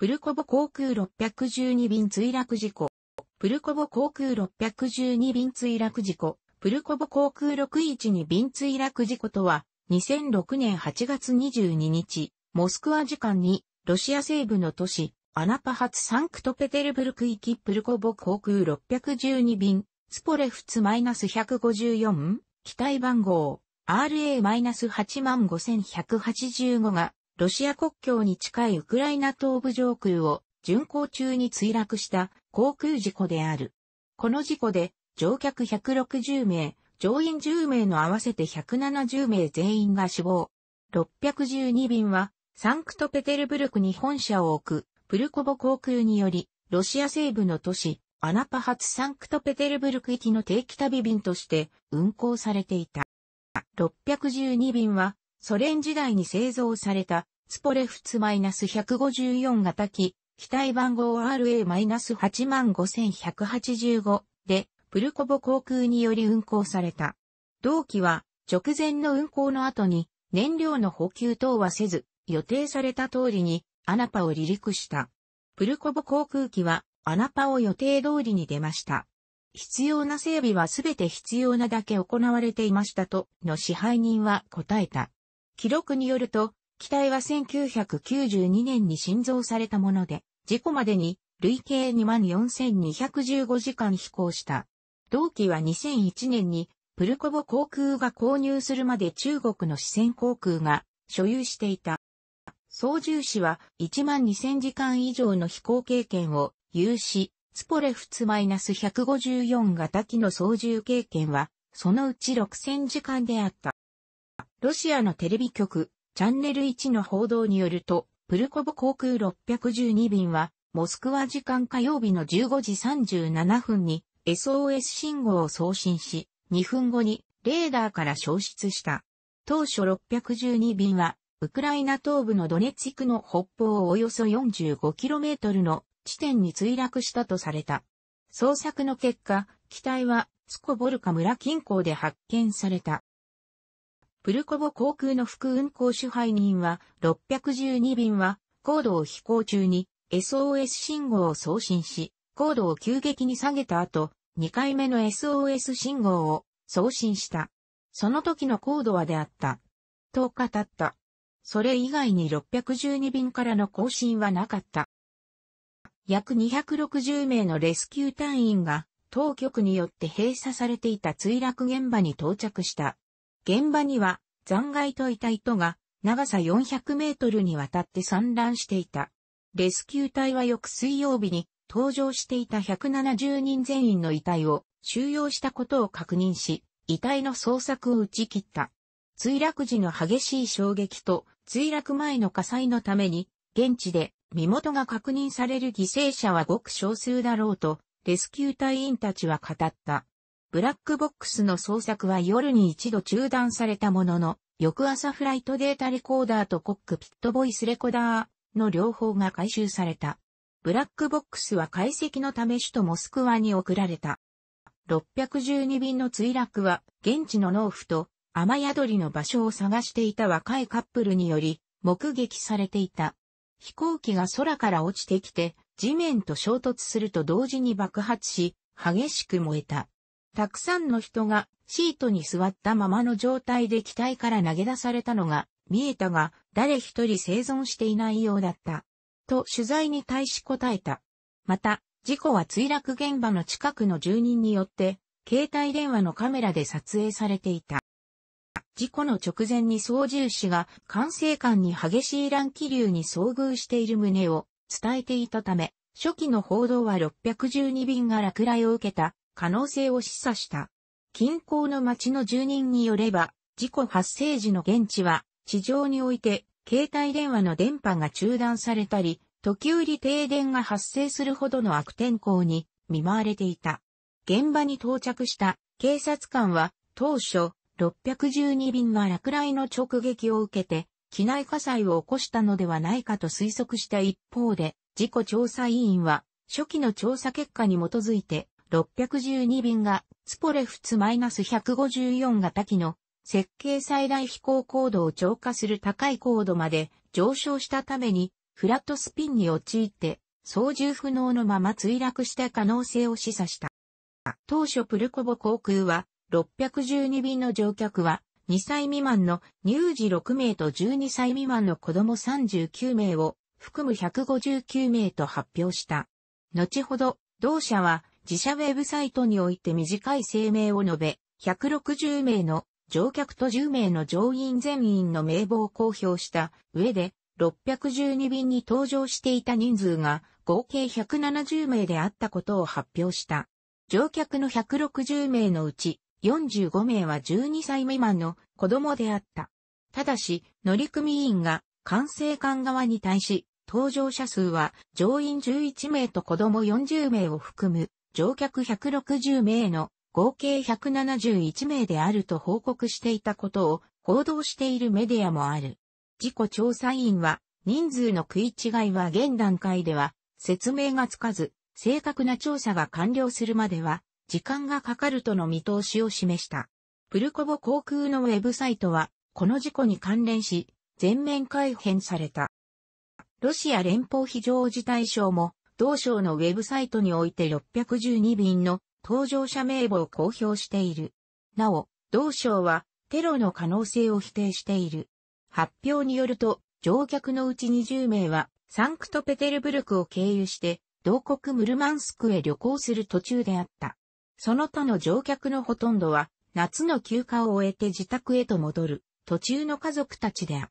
プルコボ航空612便墜落事故。プルコボ航空612便墜落事故。プルコボ航空612便墜落事故とは、2006年8月22日、モスクワ時間に、ロシア西部の都市、アナパ発サンクトペテルブルク行きプルコボ航空612便、スポレフツ -154、機体番号、RA-85185 がロシア国境に近いウクライナ東部上空を巡航中に墜落した航空事故である。この事故で乗客160名、乗員10名の合わせて170名全員が死亡。612便はサンクトペテルブルクに本社を置くプルコボ航空によりロシア西部の都市アナパ発サンクトペテルブルク行きの定期旅便として運航されていた。612便はソ連時代に製造された、スポレフツ -154 型機、機体番号 RA-85185 で、プルコボ航空により運航された。同機は、直前の運航の後に、燃料の補給等はせず、予定された通りに、アナパを離陸した。プルコボ航空機は、アナパを予定通りに出ました。必要な整備はすべて必要なだけ行われていましたと、の支配人は答えた。記録によると、機体は1992年に新造されたもので、事故までに累計24,215時間飛行した。同期は2001年にプルコボ航空が購入するまで中国の四川航空が所有していた。操縦士は12,000時間以上の飛行経験を有し、スポレフツ -154 型機の操縦経験は、そのうち6,000時間であった。ロシアのテレビ局、チャンネル1の報道によると、プルコボ航空612便は、モスクワ時間火曜日の15時37分に SOS 信号を送信し、2分後にレーダーから消失した。当初612便は、ウクライナ東部のドネツィクの北方およそ 45km の地点に墜落したとされた。捜索の結果、機体はスコボルカ村近郊で発見された。プルコボ航空の副運航主配人は、612便は、高度を飛行中に SOS 信号を送信し、高度を急激に下げた後、2回目の SOS 信号を送信した。その時の高度はであった。と語った。それ以外に612便からの更新はなかった。約260名のレスキュー隊員が当局によって閉鎖されていた墜落現場に到着した。現場には残骸といた糸が長さ400メートルにわたって散乱していた。レスキュー隊は翌水曜日に搭乗していた170人全員の遺体を収容したことを確認し、遺体の捜索を打ち切った。墜落時の激しい衝撃と墜落前の火災のために、現地で身元が確認される犠牲者はごく少数だろうと、レスキュー隊員たちは語った。ブラックボックスの捜索は夜に一度中断されたものの、翌朝フライトデータレコーダーとコックピットボイスレコーダーの両方が回収された。ブラックボックスは解析のため首都モスクワに送られた。612便の墜落は、現地の農夫と雨宿りの場所を探していた若いカップルにより、目撃されていた。飛行機が空から落ちてきて、地面と衝突すると同時に爆発し、激しく燃えた。たくさんの人がシートに座ったままの状態で機体から投げ出されたのが見えたが、誰一人生存していないようだった。と取材に対し答えた。また、事故は墜落現場の近くの住人によって、携帯電話のカメラで撮影されていた。事故の直前に操縦士が管制官に激しい乱気流に遭遇している旨を伝えていたため、初期の報道は612便が落雷を受けた可能性を示唆した。近郊の町の住人によれば、事故発生時の現地は、地上において、携帯電話の電波が中断されたり、時折停電が発生するほどの悪天候に見舞われていた。現場に到着した警察官は当初612便が落雷の直撃を受けて機内火災を起こしたのではないかと推測した一方で事故調査委員は初期の調査結果に基づいて612便が、ツポレフツ -154 型機の設計最大飛行高度を超過する高い高度まで上昇したために、フラットスピンに陥って、操縦不能のまま墜落した可能性を示唆した。当初プルコボ航空は、612便の乗客は、2歳未満の乳児6名と12歳未満の子供39名を含む159名と発表した。後ほど、同社は自社ウェブサイトにおいて短い声明を述べ、160名の乗客と10名の乗員全員の名簿を公表した上で、612便に搭乗していた人数が合計170名であったことを発表した。乗客の160名のうち45名は12歳未満の子供であった。ただし、乗組員が管制官側に対し、搭乗者数は乗員11名と子供40名を含む乗客160名の合計171名であると報告していたことを報道しているメディアもある。事故調査員は人数の食い違いは現段階では説明がつかず、正確な調査が完了するまでは時間がかかるとの見通しを示した。プルコボ航空のウェブサイトはこの事故に関連し全面改変された。ロシア連邦非常事態省も同省のウェブサイトにおいて612便の搭乗者名簿を公表している。なお、同省はテロの可能性を否定している。発表によると、乗客のうち20名はサンクトペテルブルクを経由して同国ムルマンスクへ旅行する途中であった。その他の乗客のほとんどは夏の休暇を終えて自宅へと戻る途中の家族たちである。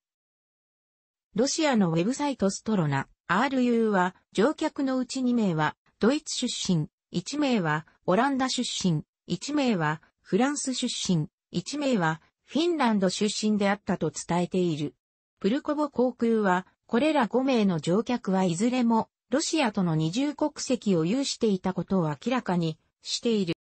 ロシアのウェブサイトストロナ RU は乗客のうち2名はドイツ出身、1名はオランダ出身、1名はフランス出身、1名はフィンランド出身であったと伝えている。プルコボ航空はこれら5名の乗客はいずれもロシアとの二重国籍を有していたことを明らかにしている。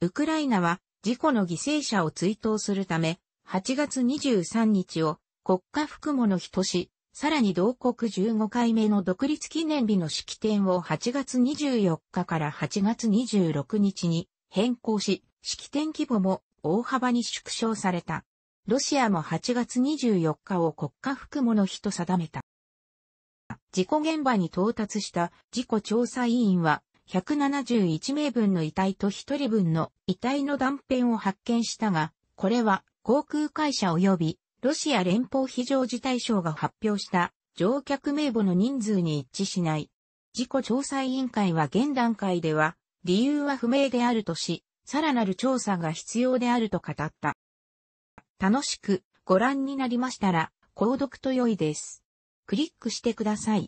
ウクライナは事故の犠牲者を追悼するため8月23日を国家服喪の日とし、さらに同国15回目の独立記念日の式典を8月24日から8月26日に変更し、式典規模も大幅に縮小された。ロシアも8月24日を国家服務の日と定めた。事故現場に到達した事故調査委員は、171名分の遺体と1人分の遺体の断片を発見したが、これは航空会社及びロシア連邦非常事態省が発表した乗客名簿の人数に一致しない。事故調査委員会は現段階では、理由は不明であるとし、さらなる調査が必要であると語った。楽しくご覧になりましたら、購読と良いです。クリックしてください。